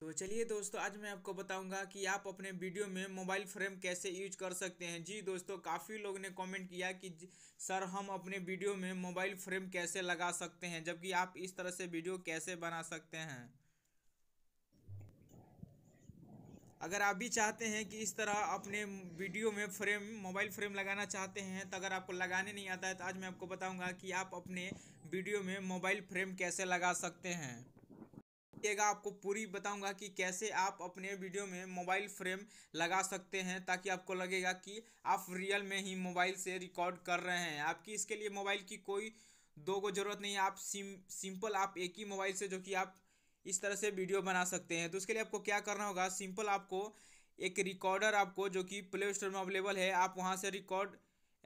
तो चलिए दोस्तों आज मैं आपको बताऊंगा कि आप अपने वीडियो में मोबाइल फ्रेम कैसे यूज कर सकते हैं जी दोस्तों काफ़ी लोग ने कमेंट किया कि सर हम अपने वीडियो में मोबाइल फ्रेम कैसे लगा सकते हैं जबकि आप इस तरह से वीडियो कैसे बना सकते हैं अगर आप भी चाहते हैं कि इस तरह अपने वीडियो में फ्रेम मोबाइल फ्रेम लगाना चाहते हैं तो अगर आपको लगाने नहीं आता है तो आज मैं आपको बताऊँगा कि आप अपने वीडियो में मोबाइल फ्रेम कैसे लगा सकते हैं देखिएगा आपको पूरी बताऊंगा कि कैसे आप अपने वीडियो में मोबाइल फ्रेम लगा सकते हैं ताकि आपको लगेगा कि आप रियल में ही मोबाइल से रिकॉर्ड कर रहे हैं आपकी इसके लिए मोबाइल की कोई दो को ज़रूरत नहीं है आप सिम सिंपल आप एक ही मोबाइल से जो कि आप इस तरह से वीडियो बना सकते हैं तो उसके लिए आपको क्या करना होगा सिंपल आपको एक रिकॉर्डर आपको जो कि प्ले स्टोर में अवेलेबल है आप वहाँ से रिकॉर्ड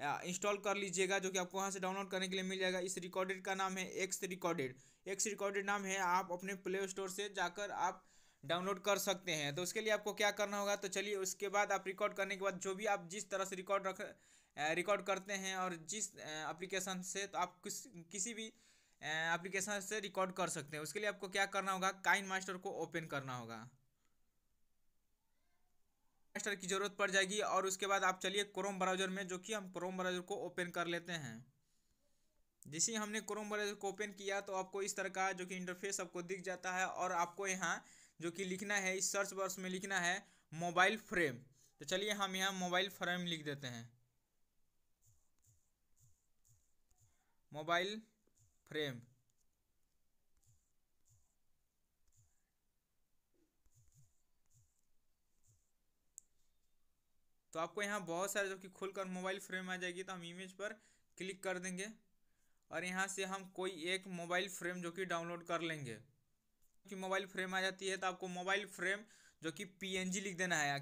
इंस्टॉल कर लीजिएगा जो कि आपको वहाँ से डाउनलोड करने के लिए मिल जाएगा इस रिकॉर्डेड का नाम है एक्स रिकॉर्डेड एक्स रिकॉर्डेड नाम है आप अपने प्ले स्टोर से जाकर आप डाउनलोड कर सकते हैं तो उसके लिए आपको क्या करना होगा तो चलिए उसके बाद आप रिकॉर्ड करने के बाद जो भी आप जिस तरह से रिकॉर्ड रख रिकॉर्ड करते हैं और जिस एप्लीकेशन से तो आप किस किसी भी एप्लीकेशन से रिकॉर्ड कर सकते हैं उसके लिए आपको क्या करना होगा काइन मास्टर को ओपन करना होगा मास्टर की ज़रूरत पड़ जाएगी और उसके बाद आप चलिए क्रोम ब्राउज़र में जो कि हम क्रोम ब्राउज़र को ओपन कर लेते हैं जैसे हमने क्रोम ब्राउज़र को ओपन किया तो आपको इस तरह का जो कि इंटरफेस आपको दिख जाता है और आपको यहाँ जो कि लिखना है इस सर्च बॉक्स में लिखना है मोबाइल फ्रेम तो चलिए हम यहाँ मोबाइल फ्रेम लिख देते हैं मोबाइल फ्रेम तो आपको यहाँ बहुत सारे जो कि खुलकर मोबाइल फ्रेम आ जाएगी तो हम इमेज पर क्लिक कर देंगे और यहाँ से हम कोई एक मोबाइल फ्रेम जो कि डाउनलोड कर लेंगे कि मोबाइल फ्रेम आ जाती है तो आपको मोबाइल फ्रेम जो कि पीएनजी लिख देना है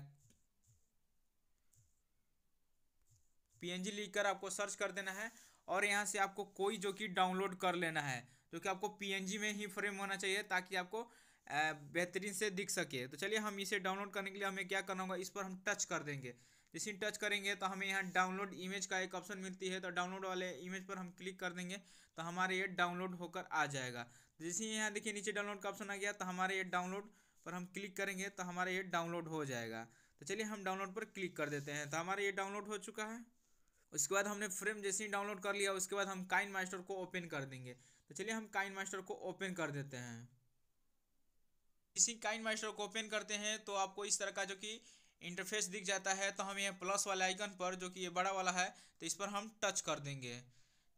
पीएनजी लिखकर आपको सर्च कर देना है और यहाँ से आपको कोई जो कि डाउनलोड कर लेना है जो कि आपको पीएनजी में ही फ्रेम होना चाहिए ताकि आपको बेहतरीन से दिख सके तो चलिए हम इसे डाउनलोड करने के लिए हमें क्या करना होगा इस पर हम टच कर देंगे जैसे टच करेंगे तो हमें यहाँ डाउनलोड इमेज का एक ऑप्शन मिलती है तो डाउनलोड वाले इमेज पर हम क्लिक कर देंगे तो हमारे ये डाउनलोड होकर आ जाएगा जैसे यहाँ देखिए नीचे डाउनलोड का ऑप्शन आ गया तो हमारे ये डाउनलोड पर हम क्लिक करेंगे तो हमारा ये डाउनलोड हो जाएगा तो चलिए हम डाउनलोड पर क्लिक कर देते हैं तो हमारा ये डाउनलोड हो चुका है उसके बाद हमने फ्रेम जैसे ही डाउनलोड कर लिया उसके बाद हम काइन मास्टर को ओपन कर देंगे तो चलिए हम काइन मास्टर को ओपन कर देते हैं इसी काइन मास्टर को ओपन करते हैं तो आपको इस तरह का जो कि इंटरफेस दिख जाता है तो हम ये प्लस वाले आइकन पर जो कि ये बड़ा वाला है तो इस पर हम टच कर देंगे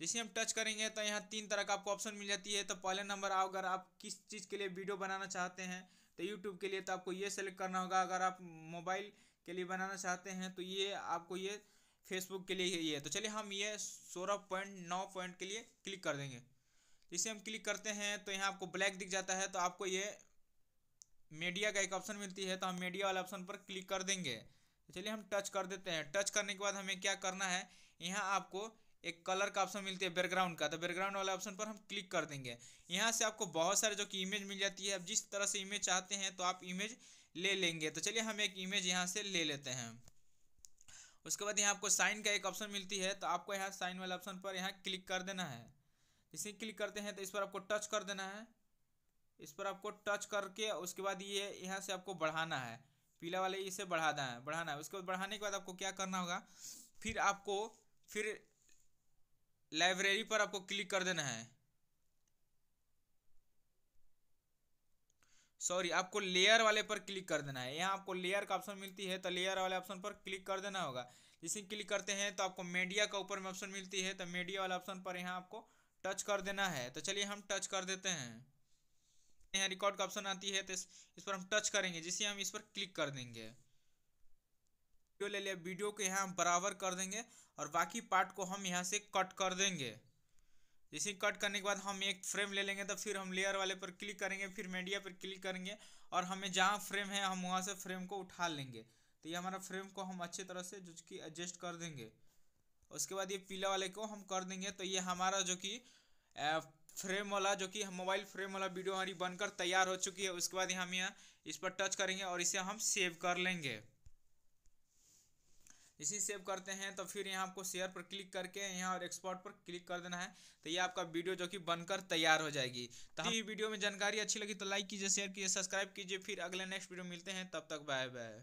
जैसे हम टच करेंगे तो यहाँ तीन तरह का आपको ऑप्शन मिल जाती है तो पहले नंबर आओ अगर आप किस चीज़ के लिए वीडियो बनाना चाहते हैं तो यूट्यूब के लिए तो आपको ये सेलेक्ट करना होगा अगर आप मोबाइल के लिए बनाना चाहते हैं तो ये आपको ये फेसबुक के लिए ये है तो चलिए हम ये सोलह पॉइंट नौ पॉइंट के लिए क्लिक कर देंगे जैसे हम क्लिक करते हैं तो यहाँ आपको ब्लैक दिख जाता है तो आपको ये मीडिया का एक ऑप्शन मिलती है तो हम मीडिया वाले ऑप्शन पर क्लिक कर देंगे तो चलिए हम टच कर देते हैं टच करने के बाद हमें क्या करना है यहाँ आपको एक कलर का ऑप्शन मिलती है बैकग्राउंड का तो बैकग्राउंड वाले ऑप्शन पर हम क्लिक कर देंगे यहाँ से आपको बहुत सारे जो कि इमेज मिल जाती है अब जिस तरह से इमेज चाहते हैं तो आप इमेज ले लेंगे तो चलिए हम एक इमेज यहाँ से ले लेते हैं उसके बाद यहाँ आपको साइन का एक ऑप्शन मिलती है तो आपको यहाँ साइन वाले ऑप्शन पर यहाँ क्लिक कर देना है इसे क्लिक करते हैं तो इस पर आपको टच कर देना है इस पर आपको टच करके उसके बाद ये यहाँ से आपको बढ़ाना है पीला वाले इसे बढ़ाना है बढ़ाना है उसके बाद बढ़ाने के बाद आपको क्या करना होगा फिर आपको फिर लाइब्रेरी पर आपको क्लिक कर देना है सॉरी आपको लेयर वाले पर क्लिक कर देना है यहाँ आपको लेयर का ऑप्शन मिलती है तो लेयर वाले ऑप्शन पर क्लिक कर देना होगा जिसे क्लिक करते हैं तो आपको मीडिया का ऊपर में ऑप्शन मिलती है तो मीडिया वाले ऑप्शन पर यहाँ आपको टच कर देना है तो चलिए हम टच कर देते हैं यहाँ रिकॉर्ड का ऑप्शन आती है तो इस पर हम टच करेंगे जिसे हम इस पर क्लिक कर देंगे वीडियो ले लिया वीडियो को यहाँ हम बराबर कर देंगे और बाकी पार्ट को हम यहाँ से कट कर देंगे जैसे कट करने के बाद हम एक फ्रेम ले लेंगे तो फिर हम लेयर वाले पर क्लिक करेंगे फिर मीडिया पर क्लिक करेंगे और हमें जहाँ फ्रेम है हम वहाँ से फ्रेम को उठा लेंगे तो ये हमारा फ्रेम को हम अच्छे तरह से जो कि एडजस्ट कर देंगे उसके बाद ये पीला वाले को हम कर देंगे तो ये हमारा जो कि फ्रेम वाला जो कि मोबाइल फ्रेम वाला वीडियो हमारी बनकर तैयार हो चुकी है उसके बाद हम यहाँ इस पर टच करेंगे और इसे हम सेव कर लेंगे इसी सेव करते हैं तो फिर यहाँ आपको शेयर पर क्लिक करके यहाँ और एक्सपोर्ट पर क्लिक कर देना है तो ये आपका वीडियो जो कि बनकर तैयार हो जाएगी तो हाँ। हम वीडियो में जानकारी अच्छी लगी तो लाइक कीजिए शेयर कीजिए सब्सक्राइब कीजिए फिर अगले नेक्स्ट वीडियो मिलते हैं तब तक बाय बाय